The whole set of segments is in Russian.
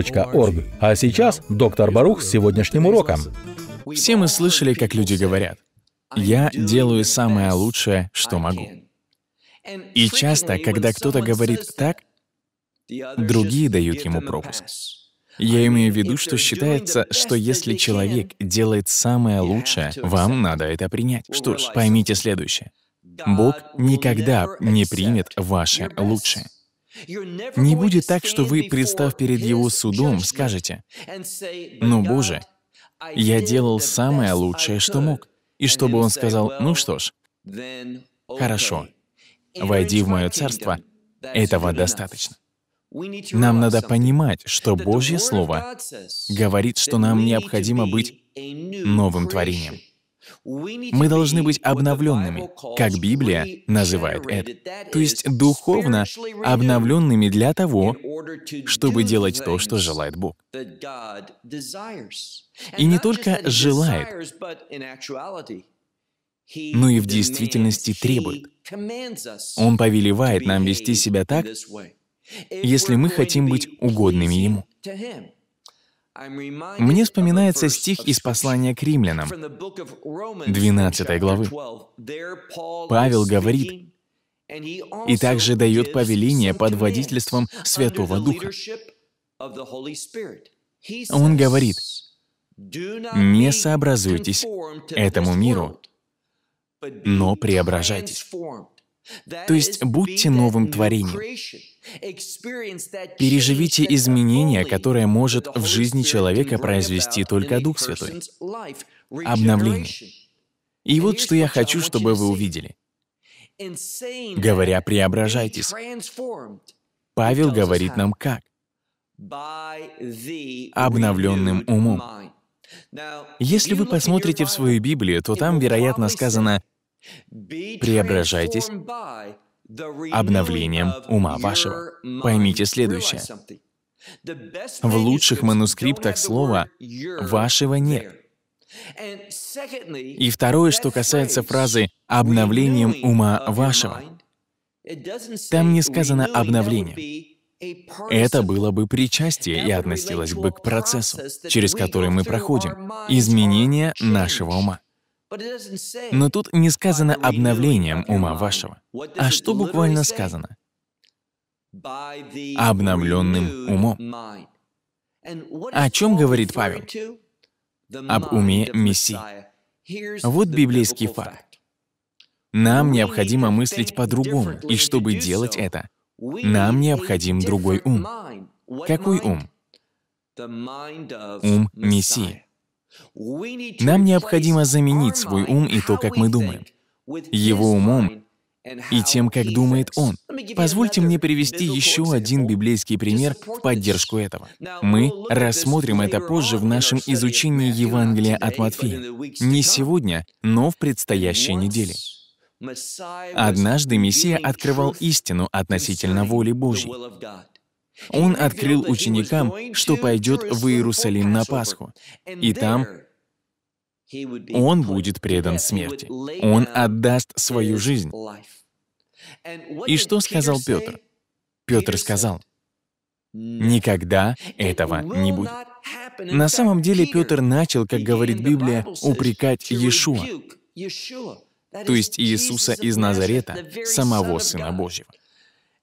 baruch.org. А сейчас доктор Барух с сегодняшним уроком. Все мы слышали, как люди говорят, «Я делаю самое лучшее, что могу». И часто, когда кто-то говорит так, другие дают ему пропуск. Я имею в виду, что считается, что если человек делает самое лучшее, вам надо это принять. Что ж, поймите следующее. Бог никогда не примет ваше лучшее. Не будет так, что вы, представ перед Его судом, скажете, «Ну, Боже, я делал самое лучшее, что мог». И чтобы Он сказал, «Ну что ж, хорошо, войди в мое царство, этого достаточно». Нам надо понимать, что Божье Слово говорит, что нам необходимо быть новым творением. Мы должны быть обновленными, как Библия называет это, то есть духовно обновленными для того, чтобы делать то, что желает Бог. И не только желает, но и в действительности требует. Он повелевает нам вести себя так, если мы хотим быть угодными Ему. Мне вспоминается стих из послания к римлянам, 12 главы. Павел говорит, и также дает повеление под водительством Святого Духа. Он говорит, не сообразуйтесь этому миру, но преображайтесь. То есть будьте новым творением. Переживите изменения, которое может в жизни человека произвести только Дух Святой. Обновление. И вот что я хочу, чтобы вы увидели. Говоря «преображайтесь», Павел говорит нам как? Обновленным умом. Если вы посмотрите в свою Библию, то там, вероятно, сказано «преображайтесь обновлением ума вашего. Поймите следующее. В лучших манускриптах слова «вашего» нет. И второе, что касается фразы «обновлением ума вашего», там не сказано «обновление». Это было бы причастие и относилось бы к процессу, через который мы проходим, изменение нашего ума. Но тут не сказано обновлением ума вашего. А что буквально сказано? Обновленным умом. О чем говорит Павел? Об уме Мессии. Вот библейский факт. Нам необходимо мыслить по-другому, и чтобы делать это, нам необходим другой ум. Какой ум? Ум Мессии. Нам необходимо заменить свой ум и то, как мы думаем, его умом и тем, как думает он. Позвольте мне привести еще один библейский пример в поддержку этого. Мы рассмотрим это позже в нашем изучении Евангелия от Матфея. Не сегодня, но в предстоящей неделе. Однажды Мессия открывал истину относительно воли Божьей. Он открыл ученикам, что пойдет в Иерусалим на Пасху, и там он будет предан смерти. Он отдаст свою жизнь. И что сказал Петр? Петр сказал, «Никогда этого не будет». На самом деле Петр начал, как говорит Библия, упрекать Иешуа, то есть Иисуса из Назарета, самого Сына Божьего.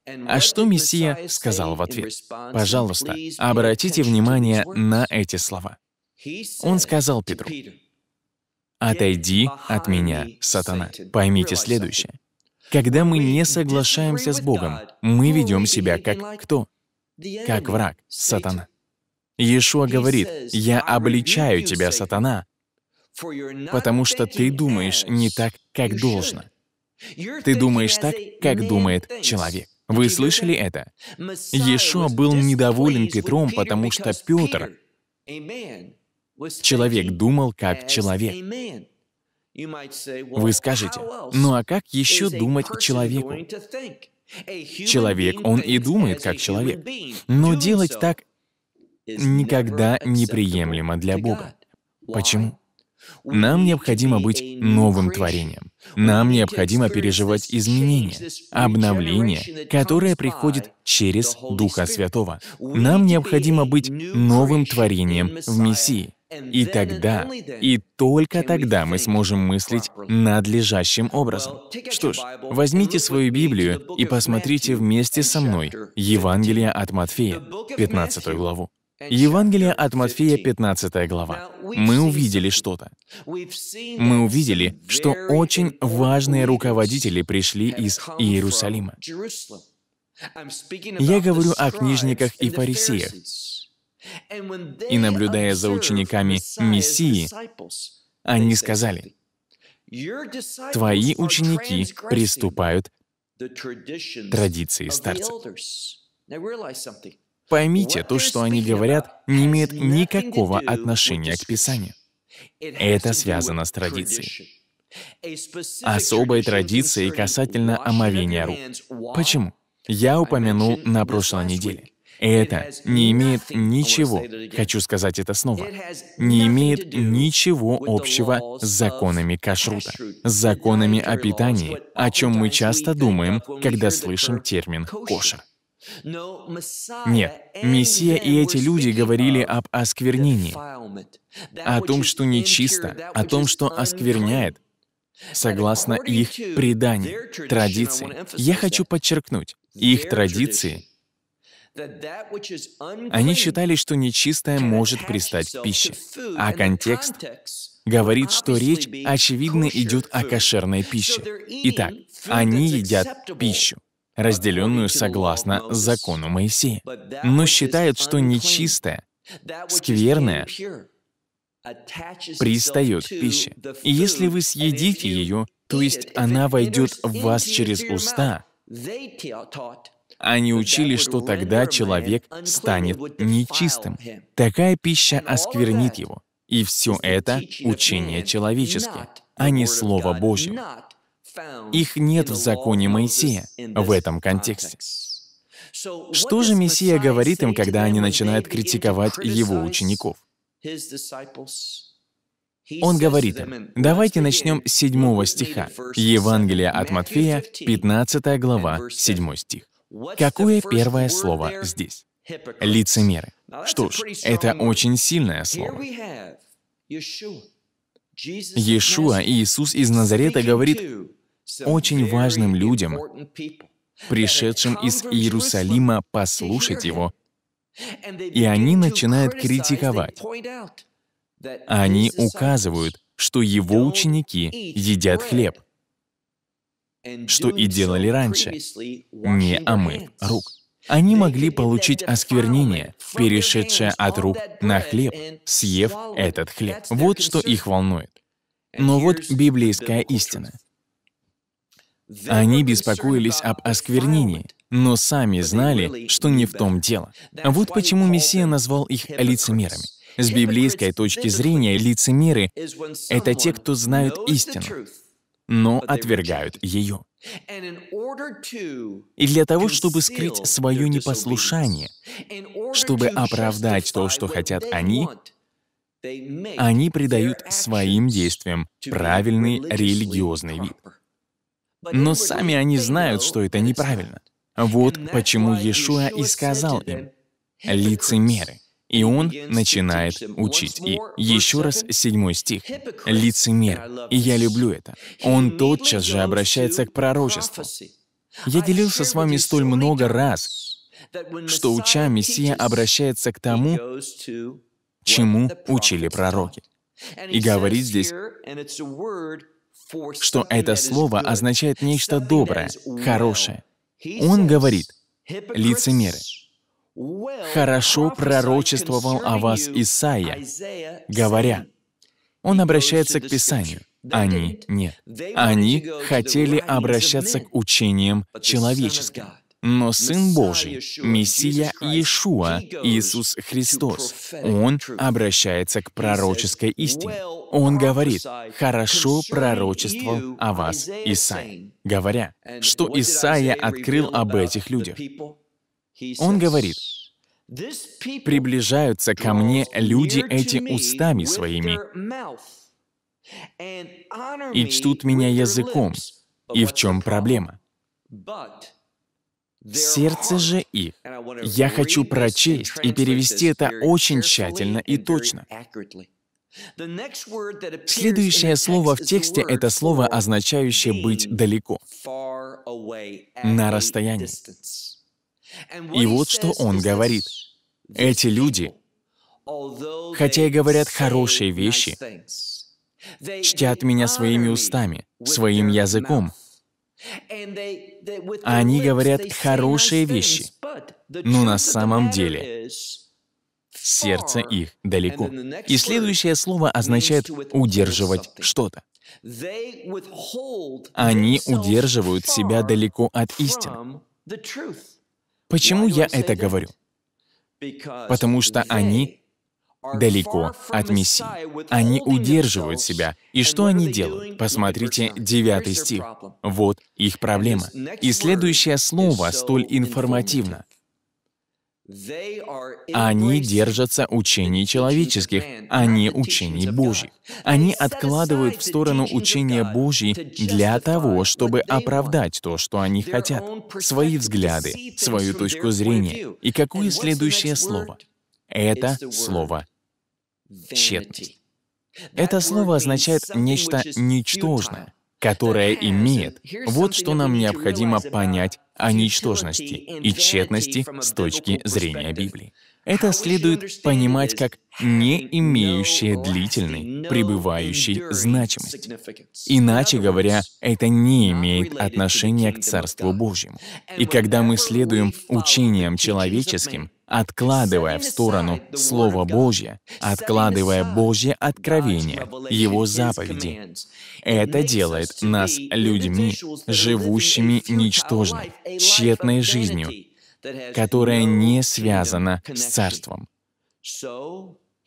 А что Мессия сказал в ответ? Пожалуйста, обратите внимание на эти слова. Он сказал Петру, «Отойди от меня, сатана». Поймите следующее. Когда мы не соглашаемся с Богом, мы ведем себя как кто? Как враг, сатана. Иешуа говорит, «Я обличаю тебя, сатана, потому что ты думаешь не так, как должно. Ты думаешь так, как думает человек». Вы слышали это? Ешо был недоволен Петром, потому что Петр, человек, думал как человек. Вы скажете, ну а как еще думать человеку? Человек, он и думает как человек. Но делать так никогда неприемлемо для Бога. Почему? Нам необходимо быть новым творением. Нам необходимо переживать изменения, обновление, которое приходит через Духа Святого. Нам необходимо быть новым творением в Мессии. И тогда, и только тогда мы сможем мыслить надлежащим образом. Что ж, возьмите свою Библию и посмотрите вместе со мной Евангелие от Матфея, 15 главу. Евангелие от Матфея, 15 глава. Мы увидели что-то. Мы увидели, что очень важные руководители пришли из Иерусалима. Я говорю о книжниках и фарисеях. И наблюдая за учениками Мессии, они сказали, «Твои ученики приступают к традиции старцев». Поймите, то, что они говорят, не имеет никакого отношения к Писанию. Это связано с традицией. Особой традицией касательно омовения рук. Почему? Я упомянул на прошлой неделе. Это не имеет ничего, хочу сказать это снова, не имеет ничего общего с законами кашрута, с законами о питании, о чем мы часто думаем, когда слышим термин «кошер». Нет, Мессия и эти люди говорили об осквернении, о том, что нечисто, о том, что оскверняет, согласно их преданию, традиции. Я хочу подчеркнуть, их традиции они считали, что нечистое может пристать к пище, а контекст говорит, что речь, очевидно, идет о кошерной пище. Итак, они едят пищу разделенную согласно закону Моисея, но считают, что нечистое, скверное пристает к пище. И если вы съедите ее, то есть она войдет в вас через уста, они а учили, что тогда человек станет нечистым. Такая пища осквернит его. И все это — учение человеческое, а не Слово Божье. Их нет в законе Моисея в этом контексте. Что же Мессия говорит им, когда они начинают критиковать его учеников? Он говорит им, давайте начнем с 7 стиха, Евангелия от Матфея, 15 глава, 7 стих. Какое первое слово здесь? Лицемеры. Что ж, это очень сильное слово. Иешуа, Иисус из Назарета говорит очень важным людям, пришедшим из Иерусалима послушать его, и они начинают критиковать. А они указывают, что его ученики едят хлеб, что и делали раньше, не омыв а рук. Они могли получить осквернение, перешедшее от рук на хлеб, съев этот хлеб. Вот что их волнует. Но вот библейская истина. Они беспокоились об осквернении, но сами знали, что не в том дело. Вот почему Мессия назвал их лицемерами. С библейской точки зрения, лицемеры — это те, кто знают истину, но отвергают ее. И для того, чтобы скрыть свое непослушание, чтобы оправдать то, что хотят они, они придают своим действиям правильный религиозный вид. Но сами они знают, что это неправильно. Вот почему Иешуа и сказал им «лицемеры». И он начинает учить. И еще раз седьмой стих. «Лицемер, и я люблю это». Он тотчас же обращается к пророчеству. Я делился с вами столь много раз, что уча Мессия обращается к тому, чему учили пророки. И говорит здесь что это слово означает нечто доброе, хорошее. Он говорит, лицемеры, «Хорошо пророчествовал о вас Исаия, говоря». Он обращается к Писанию. Они — нет. Они хотели обращаться к учениям человеческим но Сын Божий, Мессия Иешуа, Иисус Христос, Он обращается к пророческой истине. Он говорит, «Хорошо пророчествовал о вас Исаия», говоря, что Исаия открыл об этих людях. Он говорит, «Приближаются ко мне люди эти устами своими и чтут меня языком. И в чем проблема? сердце же их. Я хочу прочесть и перевести это очень тщательно и точно. Следующее слово в тексте — это слово, означающее «быть далеко», на расстоянии. И вот что он говорит. Эти люди, хотя и говорят хорошие вещи, чтят меня своими устами, своим языком, они говорят хорошие вещи, но ну, на самом деле сердце их далеко. И следующее слово означает «удерживать что-то». Они удерживают себя далеко от истины. Почему я это говорю? Потому что они далеко от Мессии. Они удерживают себя. И что они делают? Посмотрите 9 стих. Вот их проблема. И следующее слово столь информативно. Они держатся учений человеческих, а не учений Божьих. Они откладывают в сторону учения Божьи для того, чтобы оправдать то, что они хотят, свои взгляды, свою точку зрения. И какое следующее слово? Это слово тщетность. Это слово означает нечто ничтожное, которое имеет. Вот что нам необходимо понять о ничтожности и тщетности с точки зрения Библии. Это следует понимать как не имеющее длительной, пребывающей значимости. Иначе говоря, это не имеет отношения к Царству Божьему. И когда мы следуем учениям человеческим, откладывая в сторону Слово Божье, откладывая Божье откровение, Его заповеди. Это делает нас людьми, живущими ничтожной, тщетной жизнью, которая не связана с Царством.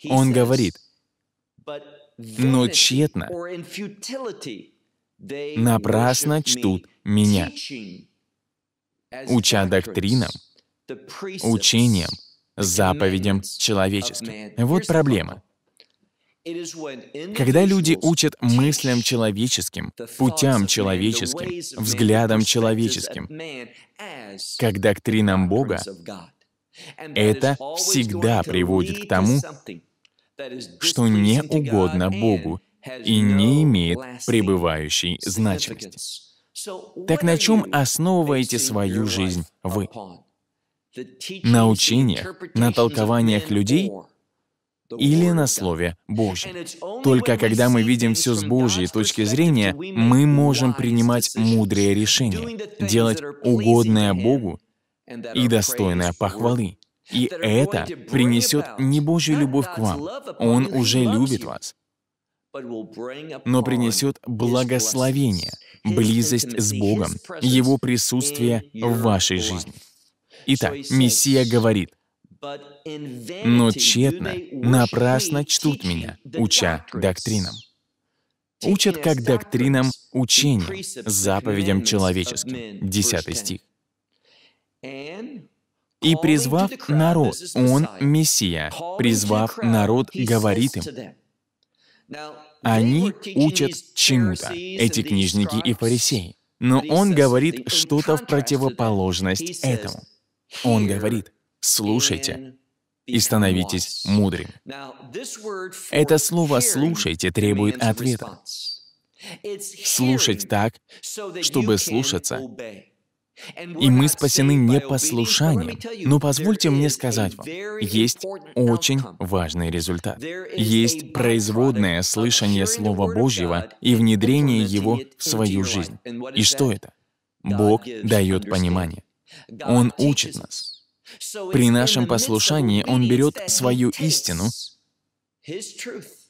Он говорит, но тщетно, напрасно чтут меня, уча доктринам, учением, заповедям человеческим. Вот проблема. Когда люди учат мыслям человеческим, путям человеческим, взглядам человеческим, как доктринам Бога, это всегда приводит к тому, что не угодно Богу и не имеет пребывающей значимости. Так на чем основываете свою жизнь вы? на учениях, на толкованиях людей или на Слове Божьем. Только когда мы видим все с Божьей точки зрения, мы можем принимать мудрые решения, делать угодное Богу и достойное похвалы. И это принесет не Божью любовь к вам. Он уже любит вас но принесет благословение, близость с Богом, Его присутствие в вашей жизни. Итак, Мессия говорит, «Но тщетно, напрасно чтут меня, уча доктринам». Учат как доктринам учения, заповедям человеческим. 10 стих. «И призвав народ, он, Мессия, призвав народ, говорит им, они учат чему-то, эти книжники и фарисеи. Но он говорит что-то в противоположность этому. Он говорит, слушайте и становитесь мудрым. Это слово «слушайте» требует ответа. Слушать так, чтобы слушаться. И мы спасены не послушанием. Но позвольте мне сказать вам, есть очень важный результат. Есть производное слышание Слова Божьего и внедрение его в свою жизнь. И что это? Бог дает понимание. Он учит нас. При нашем послушании Он берет свою истину,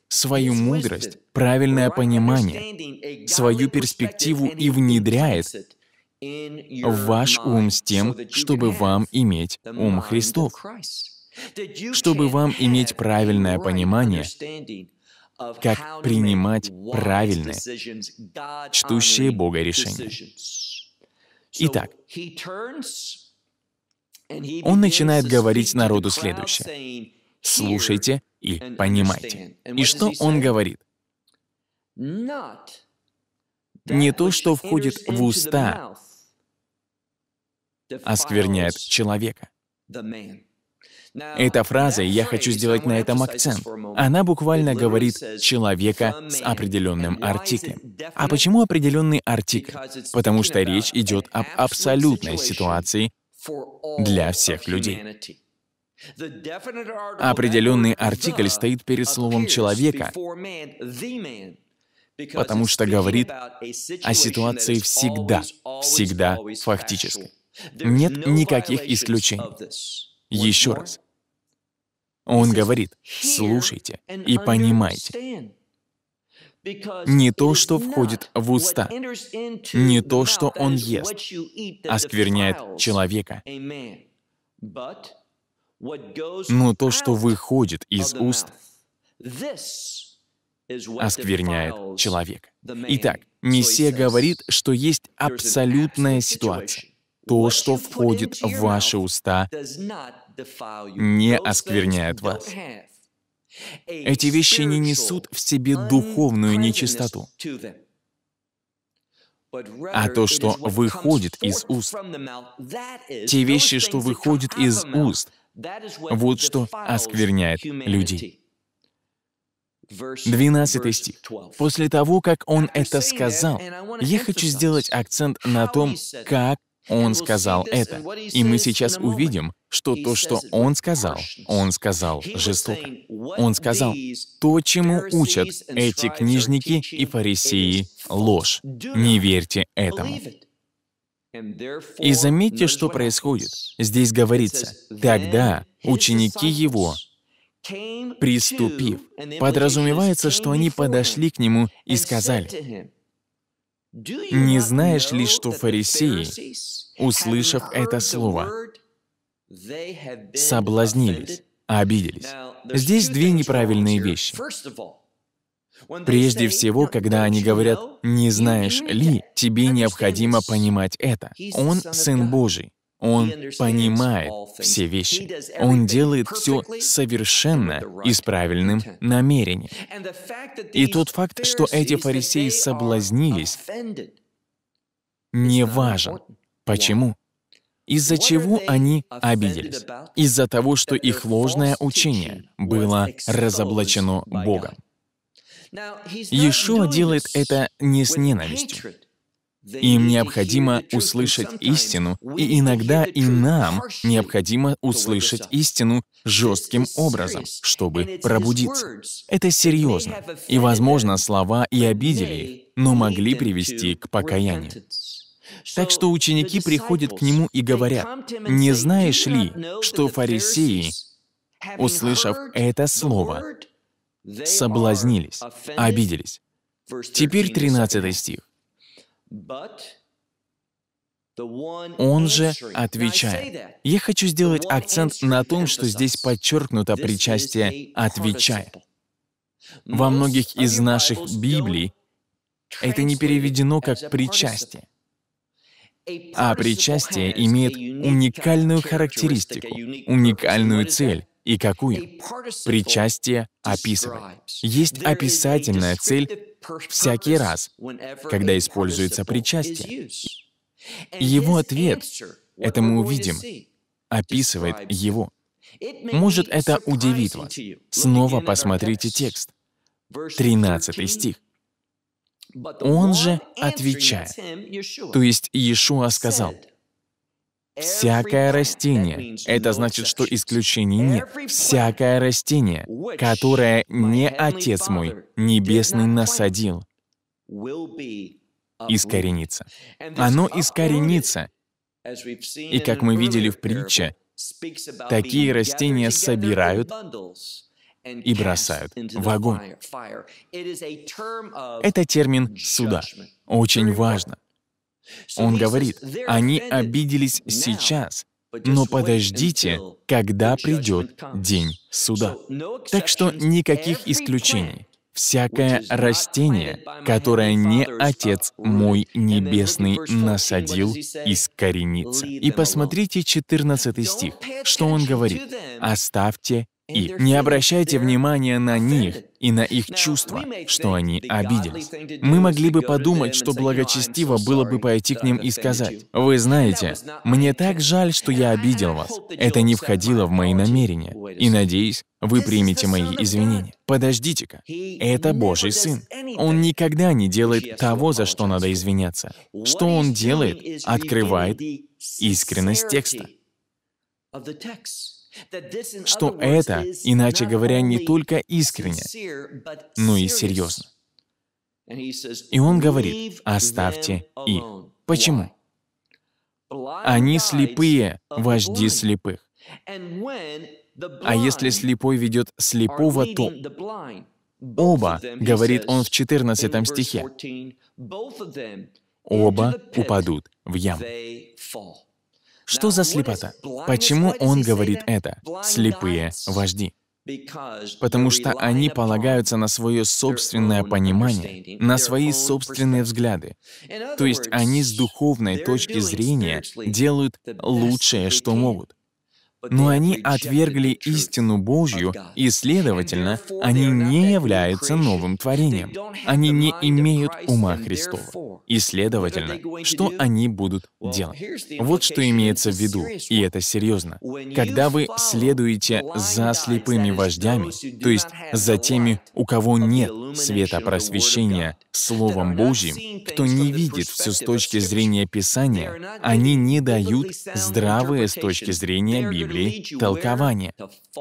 свою мудрость, правильное понимание, свою перспективу и внедряет в ваш ум с тем, чтобы вам иметь ум Христов, чтобы вам иметь правильное понимание, как принимать правильные, чтущие Бога решения. Итак, он начинает говорить народу следующее. Слушайте и понимайте. И что он говорит? Не то, что входит в уста, оскверняет человека. Эта фраза, и я хочу сделать на этом акцент, она буквально говорит «человека с определенным артиклем». А почему определенный артикль? Потому что речь идет об абсолютной ситуации для всех людей. Определенный артикль стоит перед словом «человека», потому что говорит о ситуации всегда, всегда фактической. Нет никаких исключений. Еще раз, он говорит, слушайте и понимайте. Не то, что входит в уста, не то, что он ест, оскверняет человека, но то, что выходит из уст, оскверняет человека. Итак, Мессия говорит, что есть абсолютная ситуация то, что входит в ваши уста, не оскверняет вас. Эти вещи не несут в себе духовную нечистоту. А то, что выходит из уст, те вещи, что выходят из уст, вот что оскверняет людей. 12 стих. После того, как он это сказал, я хочу сделать акцент на том, как он сказал это. И мы сейчас увидим, что то, что он сказал, он сказал жестоко. Он сказал, то, чему учат эти книжники и фарисеи, ложь. Не верьте этому. И заметьте, что происходит. Здесь говорится, тогда ученики его, приступив, подразумевается, что они подошли к нему и сказали, не знаешь ли, что фарисеи, услышав это слово, соблазнились, обиделись? Здесь две неправильные вещи. Прежде всего, когда они говорят «не знаешь ли», тебе необходимо понимать это. Он — Сын Божий. Он понимает все вещи. Он делает все совершенно и с правильным намерением. И тот факт, что эти фарисеи соблазнились, не важен. Почему? Из-за чего они обиделись? Из-за того, что их ложное учение было разоблачено Богом. Иешуа делает это не с ненавистью. Им необходимо услышать истину, и иногда и нам необходимо услышать истину жестким образом, чтобы пробудиться. Это серьезно. И, возможно, слова и обидели их, но могли привести к покаянию. Так что ученики приходят к нему и говорят, «Не знаешь ли, что фарисеи, услышав это слово, соблазнились, обиделись?» Теперь 13 стих. Он же отвечая. Я хочу сделать акцент на том, что здесь подчеркнуто причастие «отвечая». Во многих из наших Библий это не переведено как «причастие». А причастие имеет уникальную характеристику, уникальную цель, и какую. Причастие описывать. Есть описательная цель всякий раз, когда используется причастие. Его ответ, это мы увидим, описывает его. Может, это удивит вас. Снова посмотрите текст. 13 стих. Он же отвечает. То есть Иешуа сказал, Всякое растение. Это значит, что исключений нет. Всякое растение, которое не Отец мой, Небесный насадил, искоренится. Оно искоренится. И как мы видели в притче, такие растения собирают и бросают в огонь. Это термин суда. Очень важно. Он говорит, они обиделись сейчас, но подождите, когда придет день суда. Так что никаких исключений. Всякое растение, которое не Отец мой Небесный насадил, искоренится. И посмотрите 14 стих, что он говорит. «Оставьте и не обращайте внимания на них и на их чувства, что они обиделись. Мы могли бы подумать, что благочестиво было бы пойти к ним и сказать, «Вы знаете, мне так жаль, что я обидел вас. Это не входило в мои намерения, и, надеюсь, вы примете мои извинения». Подождите-ка, это Божий Сын. Он никогда не делает того, за что надо извиняться. Что Он делает, открывает искренность текста что это, иначе говоря, не только искренне, но ну и серьезно. И он говорит, оставьте их. Почему? Они слепые, вожди слепых. А если слепой ведет слепого, то оба, говорит он в 14 стихе, оба упадут в яму. Что за слепота? Почему он говорит это? Слепые вожди. Потому что они полагаются на свое собственное понимание, на свои собственные взгляды. То есть они с духовной точки зрения делают лучшее, что могут но они отвергли истину Божью, и, следовательно, они не являются новым творением. Они не имеют ума Христова. И, следовательно, что они будут делать? Вот что имеется в виду, и это серьезно. Когда вы следуете за слепыми вождями, то есть за теми, у кого нет света просвещения Словом Божьим, кто не видит все с точки зрения Писания, они не дают здравые с точки зрения Библии Библии толкование.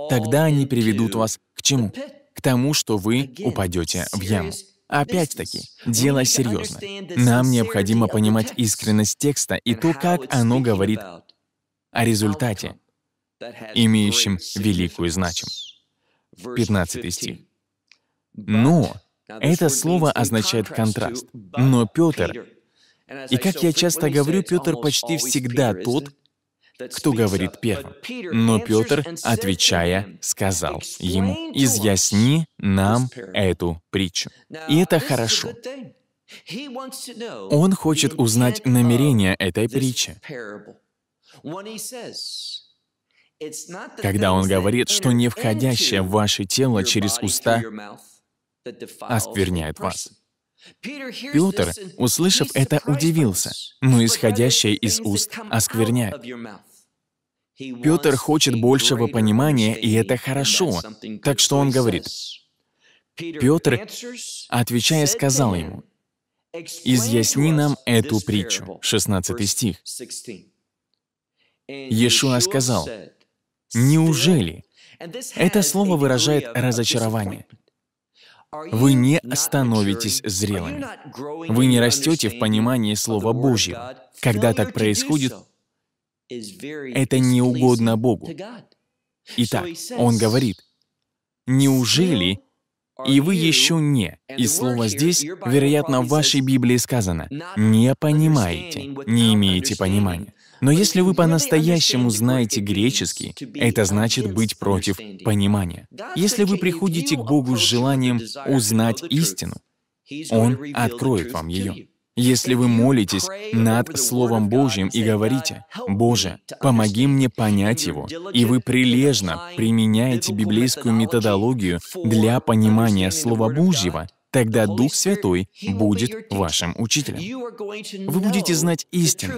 Тогда они приведут вас к чему? К тому, что вы упадете в яму. Опять-таки, дело серьезно. Нам необходимо понимать искренность текста и то, как оно говорит о результате, имеющем великую значимость. 15 стих. Но это слово означает контраст. Но Петр, и как я часто говорю, Петр почти всегда тот, кто говорит первым. Но Петр, отвечая, сказал ему, «Изъясни нам эту притчу». И это хорошо. Он хочет узнать намерение этой притчи. Когда он говорит, что не входящее в ваше тело через уста а оскверняет вас. Петр, услышав это, удивился, но ну, исходящее из уст оскверняет. Петр хочет большего понимания, и это хорошо, так что он говорит. Петр, отвечая, сказал ему, «Изъясни нам эту притчу». 16 стих. Иешуа сказал, «Неужели?» Это слово выражает разочарование. Вы не становитесь зрелыми. Вы не растете в понимании Слова Божьего. Когда так происходит, это не угодно Богу. Итак, он говорит, «Неужели и вы еще не. И слово здесь, вероятно, в вашей Библии сказано, не понимаете, не имеете понимания. Но если вы по-настоящему знаете греческий, это значит быть против понимания. Если вы приходите к Богу с желанием узнать истину, Он откроет вам ее. Если вы молитесь над Словом Божьим и говорите, «Боже, помоги мне понять его», и вы прилежно применяете библейскую методологию для понимания Слова Божьего, Тогда Дух Святой будет вашим учителем. Вы будете знать истину.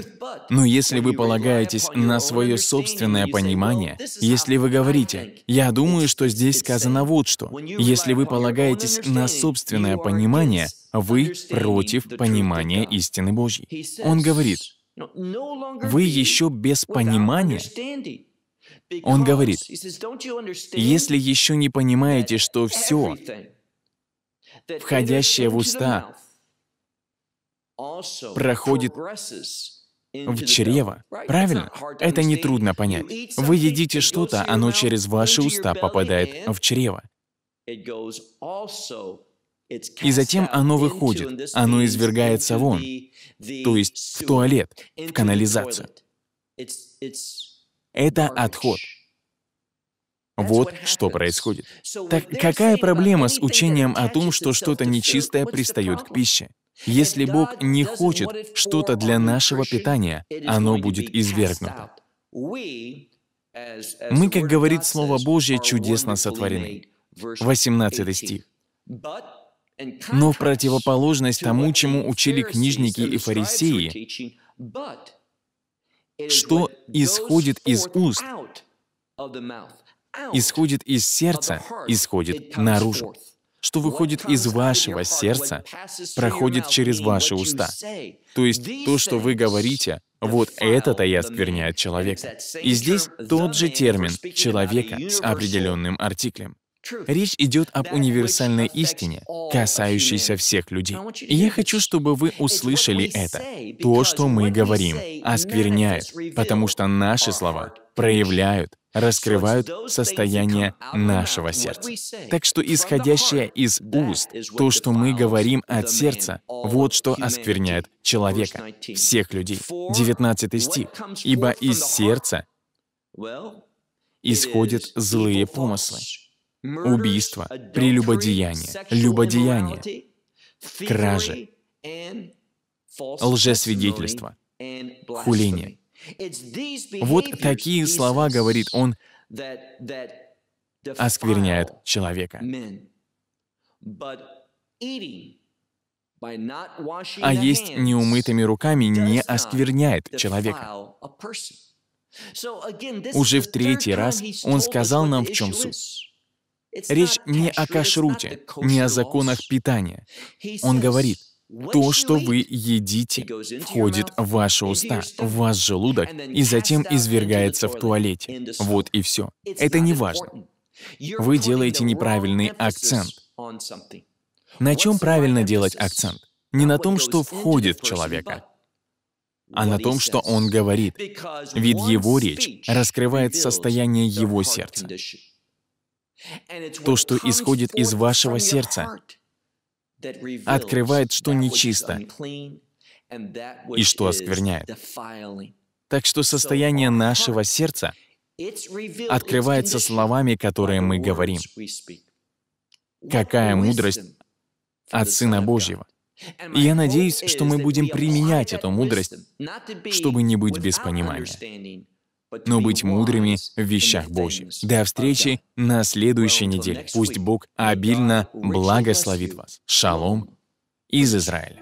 Но если вы полагаетесь на свое собственное понимание, если вы говорите, «Я думаю, что здесь сказано вот что», если вы полагаетесь на собственное понимание, вы против понимания истины Божьей. Он говорит, «Вы еще без понимания?» Он говорит, «Если еще не понимаете, что все, Входящая в уста, проходит в чрево. Правильно? Это нетрудно понять. Вы едите что-то, оно через ваши уста попадает в чрево. И затем оно выходит, оно извергается вон, то есть в туалет, в канализацию. Это отход. Вот что происходит. Так какая проблема с учением о том, что что-то нечистое пристает к пище? Если Бог не хочет что-то для нашего питания, оно будет извергнуто. Мы, как говорит Слово Божье, чудесно сотворены. 18 стих. Но в противоположность тому, чему учили книжники и фарисеи, что исходит из уст, исходит из сердца, исходит наружу. Что выходит из вашего сердца, проходит через ваши уста. То есть то, что вы говорите, вот это-то и оскверняет человека. И здесь тот же термин «человека» с определенным артиклем. Речь идет об универсальной истине, касающейся всех людей. И я хочу, чтобы вы услышали это. То, что мы говорим, оскверняет, потому что наши слова проявляют раскрывают состояние нашего сердца. Так что исходящее из уст, то, что мы говорим от сердца, вот что оскверняет человека, всех людей. 19 стих. «Ибо из сердца исходят злые помыслы, убийство, прелюбодеяние, любодеяние, кражи, лжесвидетельство, хуление, вот такие слова, говорит он, оскверняет человека. А есть неумытыми руками не оскверняет человека. Уже в третий раз он сказал нам, в чем суть. Речь не о кашруте, не о законах питания. Он говорит, то, что вы едите, входит в ваши уста, в ваш желудок и затем извергается в туалете. Вот и все. Это не важно. Вы делаете неправильный акцент. На чем правильно делать акцент? Не на том, что входит в человека, а на том, что он говорит. Ведь его речь раскрывает состояние его сердца. То, что исходит из вашего сердца, открывает, что нечисто и что оскверняет. Так что состояние нашего сердца открывается словами, которые мы говорим. Какая мудрость от Сына Божьего. И я надеюсь, что мы будем применять эту мудрость, чтобы не быть без понимания но быть мудрыми в вещах Божьих. До встречи на следующей неделе. Пусть Бог обильно благословит вас. Шалом из Израиля.